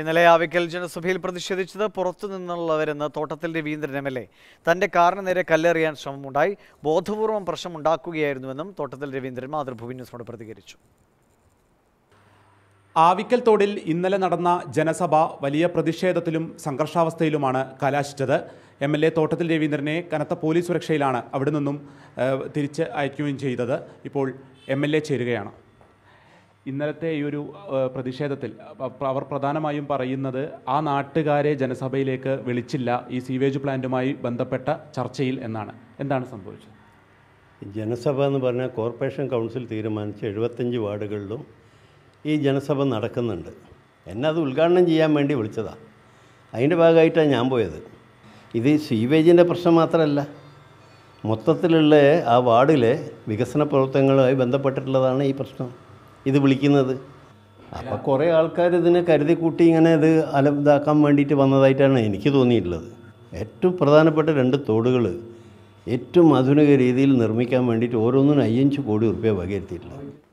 ഇന്നലെ ആവിക്കൽ ജനസഭയിൽ പ്രതിഷേധിച്ചത് പുറത്തു നിന്നുള്ളവരെന്ന് തോട്ടത്തിൽ രവീന്ദ്രൻ എം എൽ എ തൻ്റെ കാറിന് നേരെ കല്ലെറിയാൻ ശ്രമമുണ്ടായി ബോധപൂർവം പ്രശ്നമുണ്ടാക്കുകയായിരുന്നുവെന്നും തോട്ടത്തിൽ രവീന്ദ്രൻ മാതൃഭൂമി ന്യൂസിനോട് പ്രതികരിച്ചു ആവിക്കൽ തോടിൽ ഇന്നലെ നടന്ന ജനസഭ വലിയ പ്രതിഷേധത്തിലും സംഘർഷാവസ്ഥയിലുമാണ് കലാശിച്ചത് എം എൽ എ തോട്ടത്തിൽ രവീന്ദ്രനെ കനത്ത പോലീസ് സുരക്ഷയിലാണ് അവിടെ നിന്നും തിരിച്ച് അയക്കുകയും ചെയ്തത് ഇപ്പോൾ എം എൽ എ ചേരുകയാണ് ഇന്നലത്തെ ഈ ഒരു പ്രതിഷേധത്തിൽ അവർ പ്രധാനമായും പറയുന്നത് ആ നാട്ടുകാരെ ജനസഭയിലേക്ക് വിളിച്ചില്ല ഈ സീവേജ് പ്ലാന്റുമായി ബന്ധപ്പെട്ട ചർച്ചയിൽ എന്നാണ് എന്താണ് സംഭവിച്ചത് ജനസഭ എന്ന് പറഞ്ഞാൽ കോർപ്പറേഷൻ കൗൺസിൽ തീരുമാനിച്ച എഴുപത്തഞ്ച് വാർഡുകളിലും ഈ ജനസഭ നടക്കുന്നുണ്ട് എന്നെ അത് ഉദ്ഘാടനം ചെയ്യാൻ വേണ്ടി വിളിച്ചതാണ് അതിൻ്റെ ഭാഗമായിട്ടാണ് ഞാൻ പോയത് ഇത് സീവേജിൻ്റെ പ്രശ്നം മാത്രമല്ല മൊത്തത്തിലുള്ള ആ വാർഡിലെ വികസന പ്രവർത്തനങ്ങളുമായി ബന്ധപ്പെട്ടിട്ടുള്ളതാണ് ഈ പ്രശ്നം ഇത് വിളിക്കുന്നത് അപ്പോൾ കുറേ ആൾക്കാർ ഇതിനെ കരുതി കൂട്ടി ഇങ്ങനെ ഇത് അല വേണ്ടിയിട്ട് വന്നതായിട്ടാണ് എനിക്ക് തോന്നിയിട്ടുള്ളത് ഏറ്റവും പ്രധാനപ്പെട്ട രണ്ട് തോടുകൾ ഏറ്റവും ആധുനിക രീതിയിൽ നിർമ്മിക്കാൻ വേണ്ടിയിട്ട് ഓരോന്നിനും അയ്യഞ്ച് കോടി റുപ്യ വകയിരുത്തിയിട്ടുള്ളത്